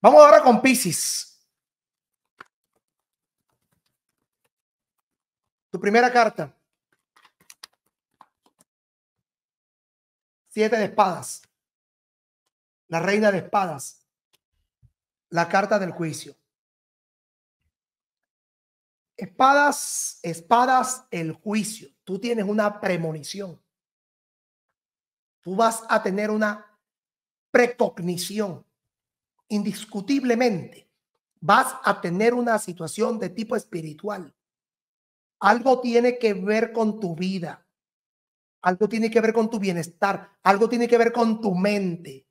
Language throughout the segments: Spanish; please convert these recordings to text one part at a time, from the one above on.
Vamos ahora con Pisces. Tu primera carta. Siete de espadas. La reina de espadas. La carta del juicio. Espadas, espadas, el juicio. Tú tienes una premonición. Tú vas a tener una precognición indiscutiblemente vas a tener una situación de tipo espiritual. Algo tiene que ver con tu vida, algo tiene que ver con tu bienestar, algo tiene que ver con tu mente,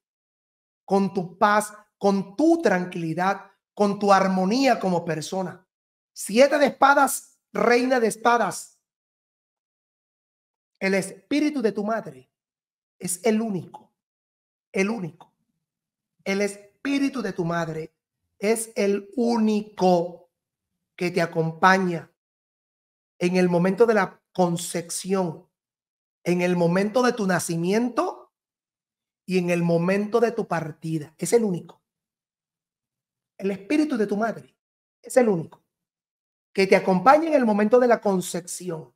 con tu paz, con tu tranquilidad, con tu armonía como persona. Siete de espadas, reina de espadas. El espíritu de tu madre es el único, el único. el es espíritu de tu madre es el único que te acompaña en el momento de la concepción, en el momento de tu nacimiento y en el momento de tu partida. Es el único. El espíritu de tu madre es el único que te acompaña en el momento de la concepción,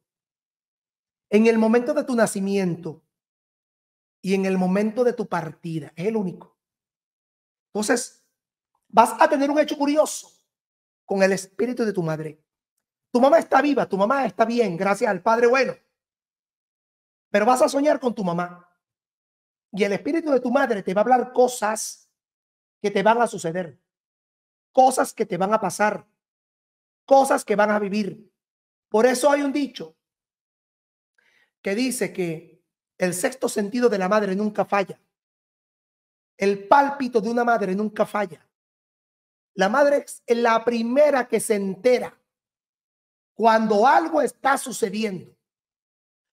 en el momento de tu nacimiento y en el momento de tu partida. Es el único. Entonces, vas a tener un hecho curioso con el espíritu de tu madre. Tu mamá está viva, tu mamá está bien, gracias al Padre bueno. Pero vas a soñar con tu mamá. Y el espíritu de tu madre te va a hablar cosas que te van a suceder, cosas que te van a pasar, cosas que van a vivir. Por eso hay un dicho que dice que el sexto sentido de la madre nunca falla. El pálpito de una madre nunca falla. La madre es la primera que se entera cuando algo está sucediendo,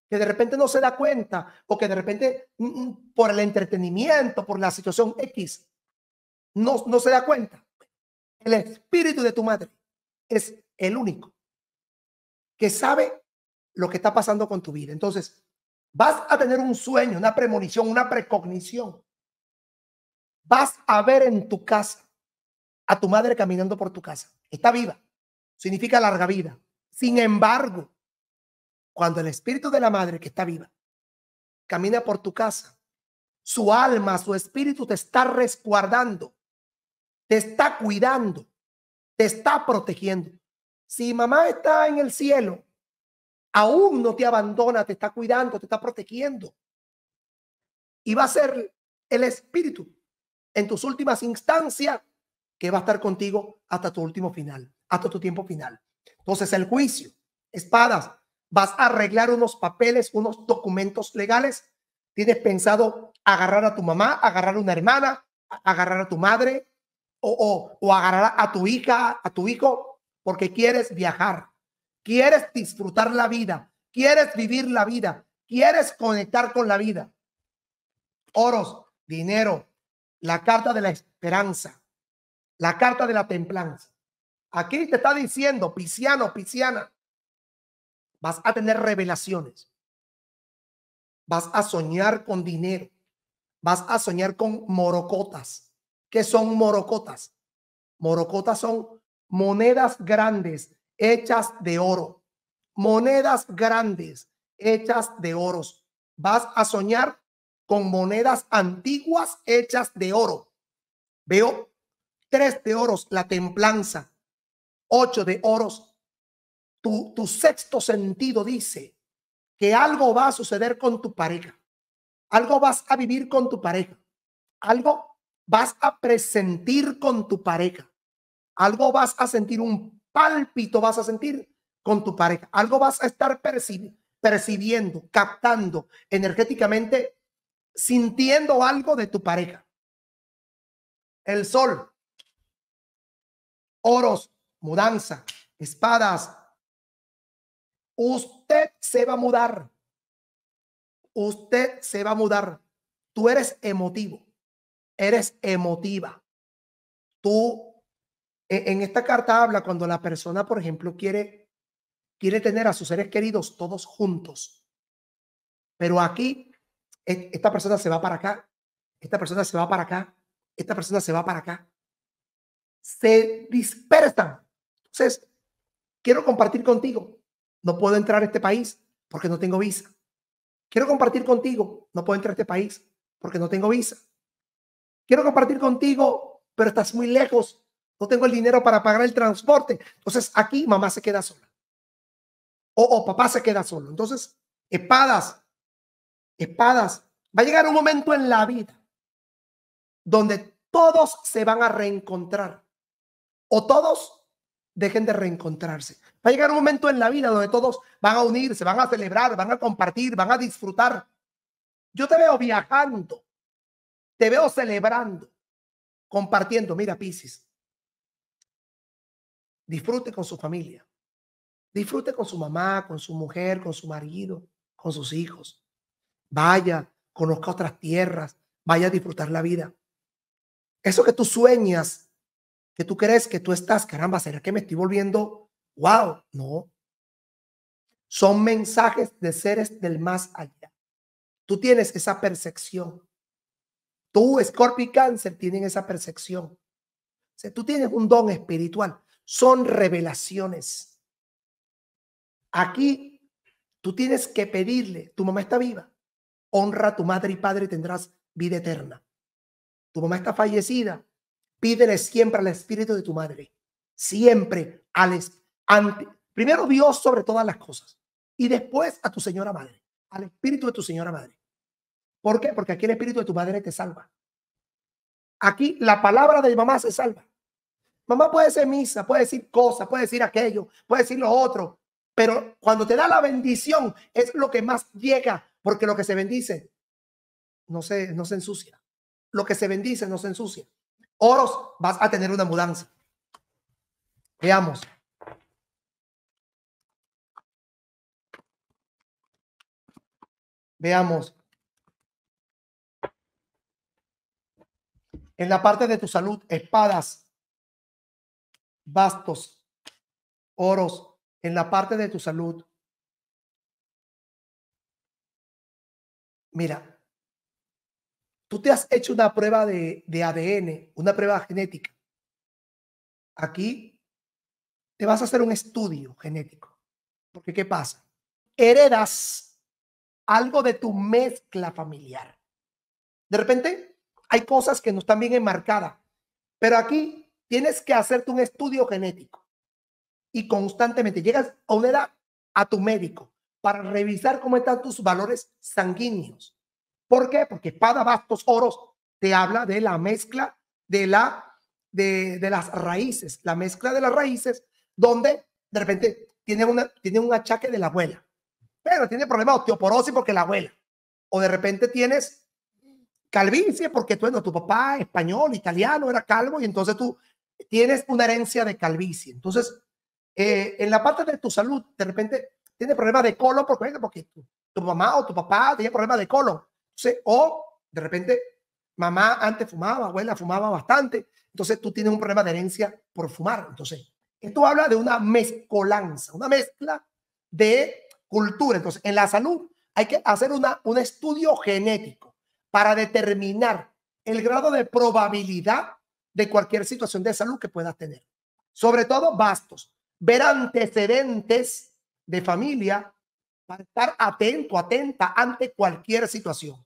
que de repente no se da cuenta o que de repente mm, mm, por el entretenimiento, por la situación X, no, no se da cuenta. El espíritu de tu madre es el único que sabe lo que está pasando con tu vida. Entonces, vas a tener un sueño, una premonición, una precognición Vas a ver en tu casa a tu madre caminando por tu casa. Está viva. Significa larga vida. Sin embargo, cuando el espíritu de la madre que está viva camina por tu casa, su alma, su espíritu te está resguardando, te está cuidando, te está protegiendo. Si mamá está en el cielo, aún no te abandona, te está cuidando, te está protegiendo. Y va a ser el espíritu en tus últimas instancias que va a estar contigo hasta tu último final, hasta tu tiempo final. Entonces, el juicio, espadas, vas a arreglar unos papeles, unos documentos legales. Tienes pensado agarrar a tu mamá, agarrar a una hermana, agarrar a tu madre o, o, agarrar a tu hija, a tu hijo, porque quieres viajar, quieres disfrutar la vida, quieres vivir la vida, quieres conectar con la vida. Oros, dinero, la carta de la esperanza, la carta de la templanza. Aquí te está diciendo, pisciano, pisciana, vas a tener revelaciones, vas a soñar con dinero, vas a soñar con morocotas. que son morocotas? Morocotas son monedas grandes hechas de oro, monedas grandes hechas de oros. Vas a soñar con monedas antiguas hechas de oro. Veo tres de oros, la templanza, ocho de oros. Tu, sexto sentido dice que algo va a suceder con tu pareja, algo vas a vivir con tu pareja, algo vas a presentir con tu pareja, algo vas a sentir un pálpito, vas a sentir con tu pareja, algo vas a estar percibiendo, captando energéticamente sintiendo algo de tu pareja. El sol, oros, mudanza, espadas. Usted se va a mudar. Usted se va a mudar. Tú eres emotivo. Eres emotiva. Tú, e, en esta carta habla cuando la persona, por ejemplo, quiere, quiere tener a sus seres queridos todos juntos. Pero aquí esta persona se va para acá, esta persona se va para acá, esta persona se va para acá. Se dispersan. Entonces, quiero compartir contigo. No puedo entrar a este país porque no tengo visa. Quiero compartir contigo. No puedo entrar a este país porque no tengo visa. Quiero compartir contigo, pero estás muy lejos. No tengo el dinero para pagar el transporte. Entonces, aquí mamá se queda sola. O, o papá se queda solo. Entonces, espadas, espadas. Va a llegar un momento en la vida donde todos se van a reencontrar o todos dejen de reencontrarse. Va a llegar un momento en la vida donde todos van a unirse, van a celebrar, van a compartir, van a disfrutar. Yo te veo viajando, te veo celebrando, compartiendo. Mira, Piscis, disfrute con su familia, disfrute con su mamá, con su mujer, con su marido, con sus hijos vaya, conozca otras tierras, vaya a disfrutar la vida. Eso que tú sueñas, que tú crees que tú estás, caramba, ¿será que me estoy volviendo? ¡Wow! No. Son mensajes de seres del más allá. Tú tienes esa percepción. Tú, Scorpio y Cáncer, tienen esa percepción. tú tienes un don espiritual. Son revelaciones. Aquí tú tienes que pedirle, tu mamá está viva honra a tu madre y padre y tendrás vida eterna. Tu mamá está fallecida, pídele siempre al espíritu de tu madre, siempre al ante, primero Dios sobre todas las cosas y después a tu señora madre, al espíritu de tu señora madre. ¿Por qué? Porque aquí el espíritu de tu madre te salva. Aquí la palabra de mamá se salva. Mamá puede ser misa, puede decir cosas, puede decir aquello, puede decir lo otro, pero cuando te da la bendición es lo que más llega porque lo que se bendice no se, no se ensucia. Lo que se bendice no se ensucia. Oros, vas a tener una mudanza. Veamos. Veamos. En la parte de tu salud, espadas, bastos, oros. En la parte de tu salud, Mira, tú te has hecho una prueba de, ADN, una prueba genética. Aquí te vas a hacer un estudio genético. Porque ¿qué pasa? Heredas algo de tu mezcla familiar. De repente hay cosas que no están bien enmarcadas, pero aquí tienes que hacerte un estudio genético y constantemente llegas a una a tu médico para revisar cómo están tus valores sanguíneos. ¿Por qué? Porque espada, bastos, oros te habla de la mezcla de, la, de, las raíces, la mezcla de las raíces, donde de repente tiene, una, tiene un achaque de la abuela, pero tiene problemas de osteoporosis porque la abuela, o de repente tienes calvicie porque tú, tu papá español, italiano, era calvo y entonces tú tienes una herencia de calvicie. Entonces, eh, en la parte de tu salud, de repente tiene problemas de colon porque, porque tu, mamá o tu papá tenía problemas de colon. o de repente mamá antes fumaba, abuela fumaba bastante. Entonces tú tienes un problema de herencia por fumar. Entonces, esto habla de una mezcolanza, una mezcla de cultura. Entonces, en la salud hay que hacer una, un estudio genético para determinar el grado de probabilidad de cualquier situación de salud que puedas tener. Sobre todo, bastos. Ver antecedentes de familia para estar atento, atenta ante cualquier situación.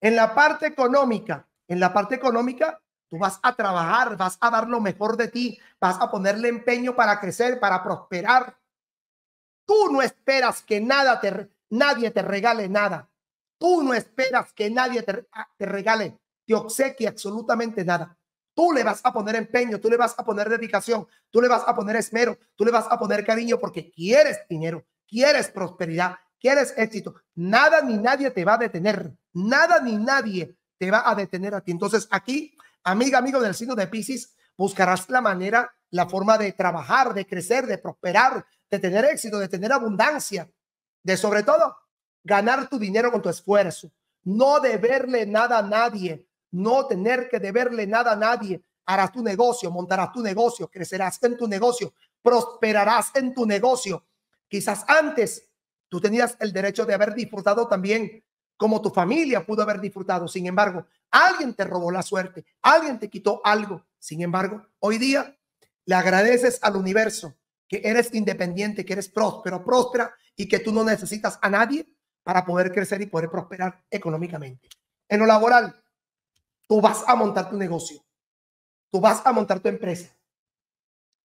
En la parte económica, en la parte económica, tú vas a trabajar, vas a dar lo mejor de ti, vas a ponerle empeño para crecer, para prosperar. Tú no esperas que nada te, nadie te regale nada. Tú no esperas que nadie te, ah, te regale, te obsequie absolutamente nada. Tú le vas a poner empeño, tú le vas a poner dedicación, tú le vas a poner esmero, tú le vas a poner cariño porque quieres dinero, quieres prosperidad, quieres éxito. Nada ni nadie te va a detener. Nada ni nadie te va a detener a ti. Entonces aquí, amiga, amigo del signo de Pisces, buscarás la manera, la forma de trabajar, de crecer, de prosperar, de tener éxito, de tener abundancia, de sobre todo ganar tu dinero con tu esfuerzo, no deberle nada a nadie, no tener que deberle nada a nadie. Harás tu negocio, montarás tu negocio, crecerás en tu negocio, prosperarás en tu negocio. Quizás antes tú tenías el derecho de haber disfrutado también como tu familia pudo haber disfrutado. Sin embargo, alguien te robó la suerte, alguien te quitó algo. Sin embargo, hoy día le agradeces al universo que eres independiente, que eres próspero, próspera y que tú no necesitas a nadie para poder crecer y poder prosperar económicamente. En lo laboral, Tú vas a montar tu negocio. Tú vas a montar tu empresa.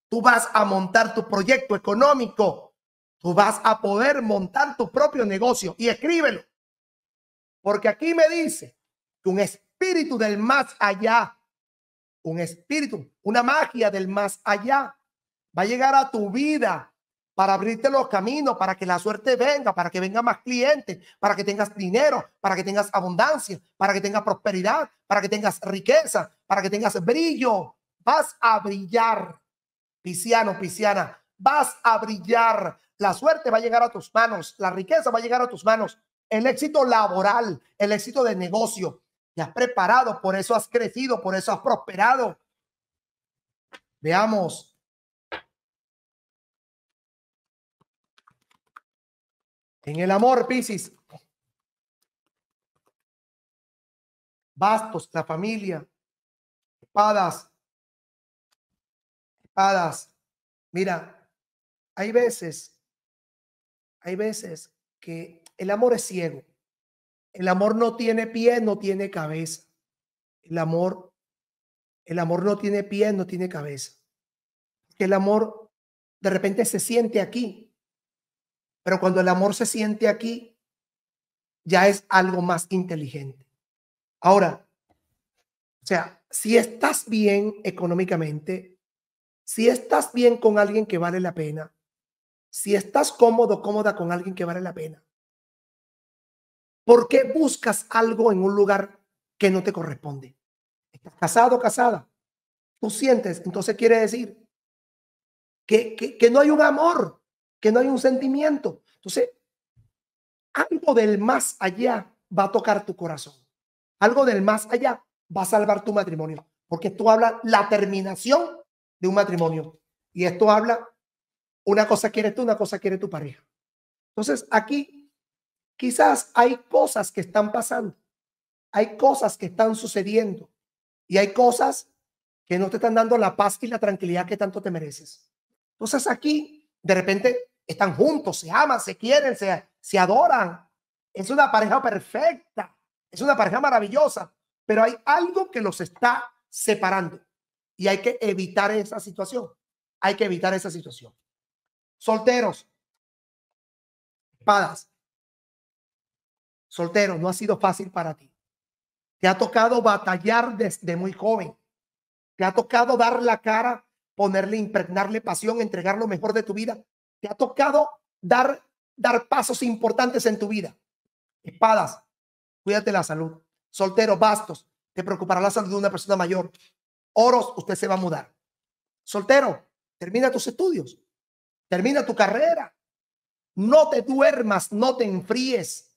Tú vas a montar tu proyecto económico. Tú vas a poder montar tu propio negocio y escríbelo. Porque aquí me dice que un espíritu del más allá, un espíritu, una magia del más allá, va a llegar a tu vida para abrirte los caminos, para que la suerte venga, para que venga más clientes, para que tengas dinero, para que tengas abundancia, para que tengas prosperidad, para que tengas riqueza, para que tengas brillo. Vas a brillar, pisciano, pisciana, vas a brillar. La suerte va a llegar a tus manos, la riqueza va a llegar a tus manos, el éxito laboral, el éxito de negocio. Te has preparado, por eso has crecido, por eso has prosperado. Veamos En el amor, Piscis. Bastos, la familia. Espadas. Espadas. Mira, hay veces, hay veces que el amor es ciego. El amor no tiene pie, no tiene cabeza. El amor, el amor no tiene pie, no tiene cabeza. El amor de repente se siente aquí, pero cuando el amor se siente aquí, ya es algo más inteligente. Ahora, o sea, si estás bien económicamente, si estás bien con alguien que vale la pena, si estás cómodo, cómoda con alguien que vale la pena, ¿por qué buscas algo en un lugar que no te corresponde? ¿Estás casado casada? ¿Tú sientes? Entonces quiere decir que, que, que no hay un amor que no hay un sentimiento. Entonces, algo del más allá va a tocar tu corazón. Algo del más allá va a salvar tu matrimonio. Porque esto habla la terminación de un matrimonio. Y esto habla, una cosa quiere tú, una cosa quiere tu pareja. Entonces, aquí quizás hay cosas que están pasando. Hay cosas que están sucediendo. Y hay cosas que no te están dando la paz y la tranquilidad que tanto te mereces. Entonces, aquí, de repente, están juntos, se aman, se quieren, se, adoran. Es una pareja perfecta, es una pareja maravillosa, pero hay algo que los está separando y hay que evitar esa situación. Hay que evitar esa situación. Solteros, espadas. Solteros, no ha sido fácil para ti. Te ha tocado batallar desde muy joven. Te ha tocado dar la cara, ponerle, impregnarle pasión, entregar lo mejor de tu vida te ha tocado dar, dar pasos importantes en tu vida. Espadas, cuídate la salud. soltero bastos, te preocupará la salud de una persona mayor. Oros, usted se va a mudar. Soltero, termina tus estudios, termina tu carrera. No te duermas, no te enfríes.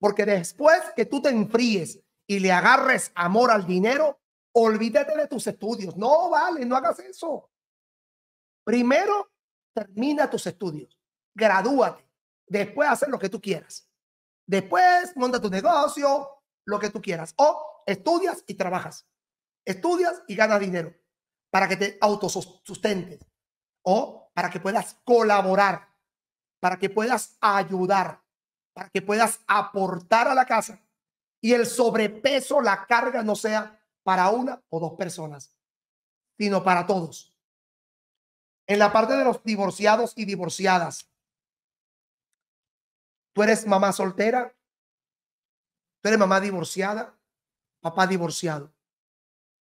Porque después que tú te enfríes y le agarres amor al dinero, olvídate de tus estudios. No vale, no hagas eso. Primero, termina tus estudios, gradúate, después hacer lo que tú quieras. Después monta tu negocio, lo que tú quieras. O estudias y trabajas. Estudias y ganas dinero para que te autosustentes o para que puedas colaborar, para que puedas ayudar, para que puedas aportar a la casa y el sobrepeso, la carga no sea para una o dos personas, sino para todos. En la parte de los divorciados y divorciadas, ¿tú eres mamá soltera? ¿Tú eres mamá divorciada? ¿Papá divorciado?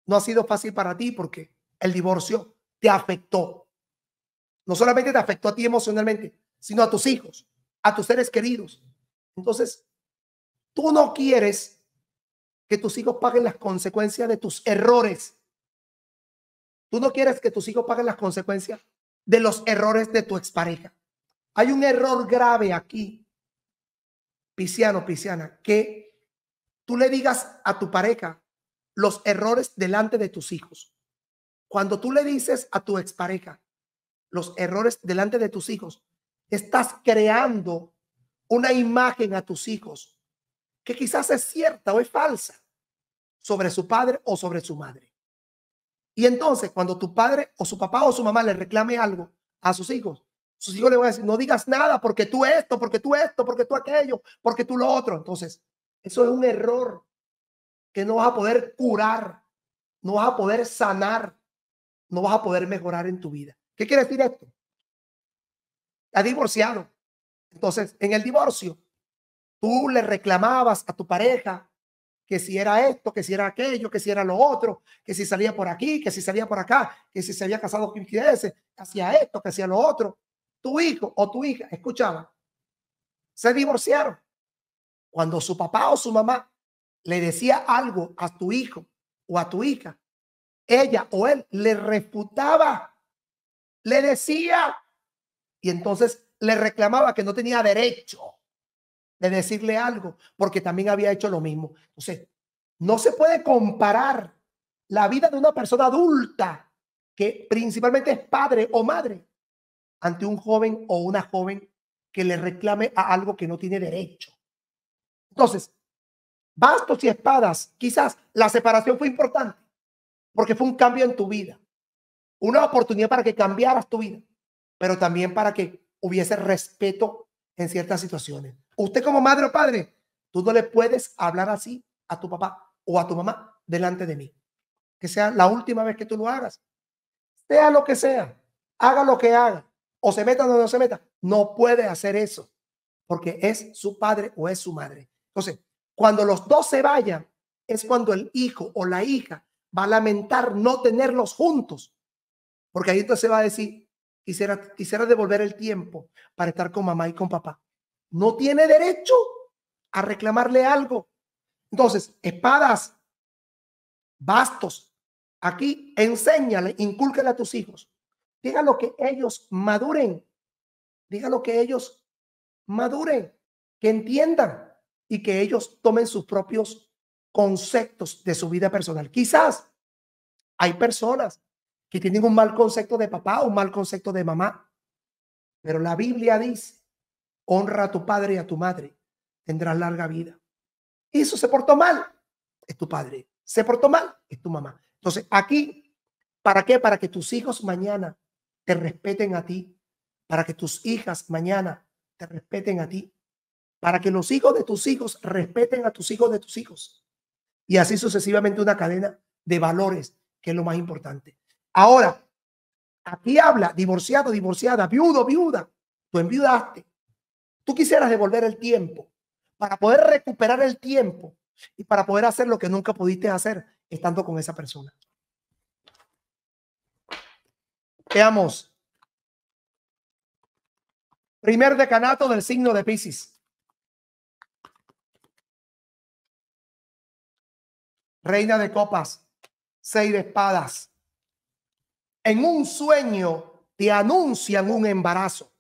No ha sido fácil para ti porque el divorcio te afectó. No solamente te afectó a ti emocionalmente, sino a tus hijos, a tus seres queridos. Entonces, tú no quieres que tus hijos paguen las consecuencias de tus errores. Tú no quieres que tus hijos paguen las consecuencias de los errores de tu expareja. Hay un error grave aquí, pisciano, pisciana, que tú le digas a tu pareja los errores delante de tus hijos. Cuando tú le dices a tu expareja los errores delante de tus hijos, estás creando una imagen a tus hijos que quizás es cierta o es falsa sobre su padre o sobre su madre. Y entonces, cuando tu padre o su papá o su mamá le reclame algo a sus hijos, sus hijos le van a decir, no digas nada porque tú esto, porque tú esto, porque tú aquello, porque tú lo otro. Entonces, eso es un error que no vas a poder curar, no vas a poder sanar, no vas a poder mejorar en tu vida. ¿Qué quiere decir esto? Ha divorciado. Entonces, en el divorcio, tú le reclamabas a tu pareja que si era esto, que si era aquello, que si era lo otro, que si salía por aquí, que si salía por acá, que si se había casado con quien hacía esto, que hacía lo otro. Tu hijo o tu hija, escuchaba, se divorciaron. Cuando su papá o su mamá le decía algo a tu hijo o a tu hija, ella o él le refutaba, le decía, y entonces le reclamaba que no tenía derecho de decirle algo, porque también había hecho lo mismo. Entonces, no se puede comparar la vida de una persona adulta, que principalmente es padre o madre, ante un joven o una joven que le reclame a algo que no tiene derecho. Entonces, bastos y espadas, quizás la separación fue importante, porque fue un cambio en tu vida, una oportunidad para que cambiaras tu vida, pero también para que hubiese respeto en ciertas situaciones. Usted como madre o padre, tú no le puedes hablar así a tu papá o a tu mamá delante de mí. Que sea la última vez que tú lo hagas. Sea lo que sea, haga lo que haga, o se meta donde no se meta, no puede hacer eso, porque es su padre o es su madre. Entonces, cuando los dos se vayan, es cuando el hijo o la hija va a lamentar no tenerlos juntos, porque ahí entonces va a decir, quisiera, quisiera devolver el tiempo para estar con mamá y con papá no tiene derecho a reclamarle algo. Entonces, espadas, bastos, aquí enséñale, incúlcale a tus hijos. Diga lo que ellos maduren. Diga lo que ellos maduren, que entiendan y que ellos tomen sus propios conceptos de su vida personal. Quizás hay personas que tienen un mal concepto de papá, o un mal concepto de mamá, pero la Biblia dice honra a tu padre y a tu madre, tendrás larga vida. Eso se portó mal, es tu padre. Se portó mal, es tu mamá. Entonces, aquí, ¿para qué? Para que tus hijos mañana te respeten a ti, para que tus hijas mañana te respeten a ti, para que los hijos de tus hijos respeten a tus hijos de tus hijos. Y así sucesivamente una cadena de valores, que es lo más importante. Ahora, aquí habla divorciado, divorciada, viudo, viuda. Tú enviudaste, Tú quisieras devolver el tiempo. Para poder recuperar el tiempo y para poder hacer lo que nunca pudiste hacer estando con esa persona. Veamos. Primer decanato del signo de Pisces. Reina de copas, seis de espadas. En un sueño te anuncian un embarazo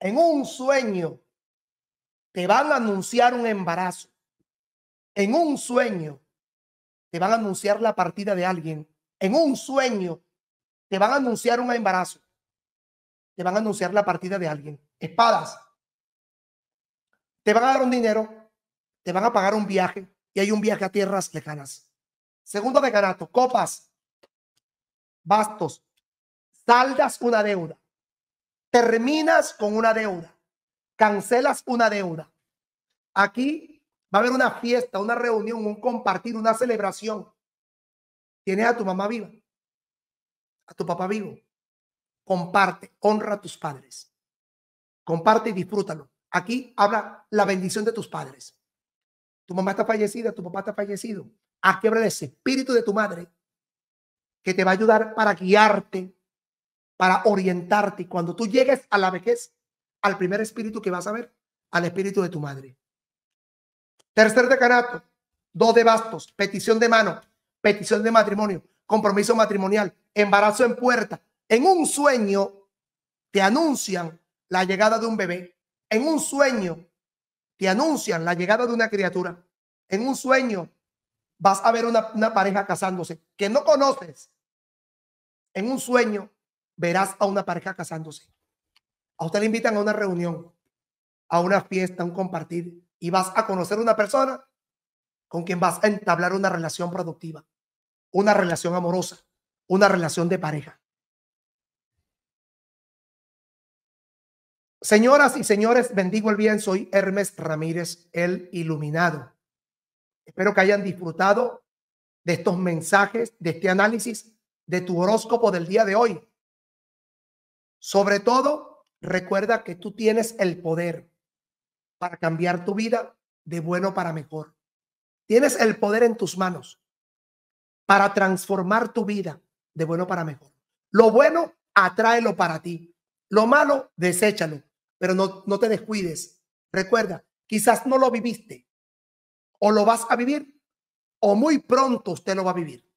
en un sueño te van a anunciar un embarazo. En un sueño te van a anunciar la partida de alguien. En un sueño te van a anunciar un embarazo. Te van a anunciar la partida de alguien. Espadas. Te van a dar un dinero. Te van a pagar un viaje. Y hay un viaje a tierras lejanas. Segundo decanato. Copas. Bastos. Saldas una deuda terminas con una deuda, cancelas una deuda. Aquí va a haber una fiesta, una reunión, un compartir, una celebración. Tienes a tu mamá viva, a tu papá vivo. Comparte, honra a tus padres. Comparte y disfrútalo. Aquí habla la bendición de tus padres. Tu mamá está fallecida, tu papá está fallecido. Haz quebrar ese espíritu de tu madre que te va a ayudar para guiarte, para orientarte. Cuando tú llegues a la vejez, al primer espíritu que vas a ver, al espíritu de tu madre. Tercer decanato, dos de bastos, petición de mano, petición de matrimonio, compromiso matrimonial, embarazo en puerta. En un sueño te anuncian la llegada de un bebé. En un sueño te anuncian la llegada de una criatura. En un sueño vas a ver una, una pareja casándose que no conoces. En un sueño verás a una pareja casándose. A usted le invitan a una reunión, a una fiesta, a un compartir, y vas a conocer una persona con quien vas a entablar una relación productiva, una relación amorosa, una relación de pareja. Señoras y señores, bendigo el bien. Soy Hermes Ramírez, el iluminado. Espero que hayan disfrutado de estos mensajes, de este análisis, de tu horóscopo del día de hoy. Sobre todo, recuerda que tú tienes el poder para cambiar tu vida de bueno para mejor. Tienes el poder en tus manos para transformar tu vida de bueno para mejor. Lo bueno, atráelo para ti. Lo malo, deséchalo, pero no, no te descuides. Recuerda, quizás no lo viviste o lo vas a vivir o muy pronto usted lo va a vivir.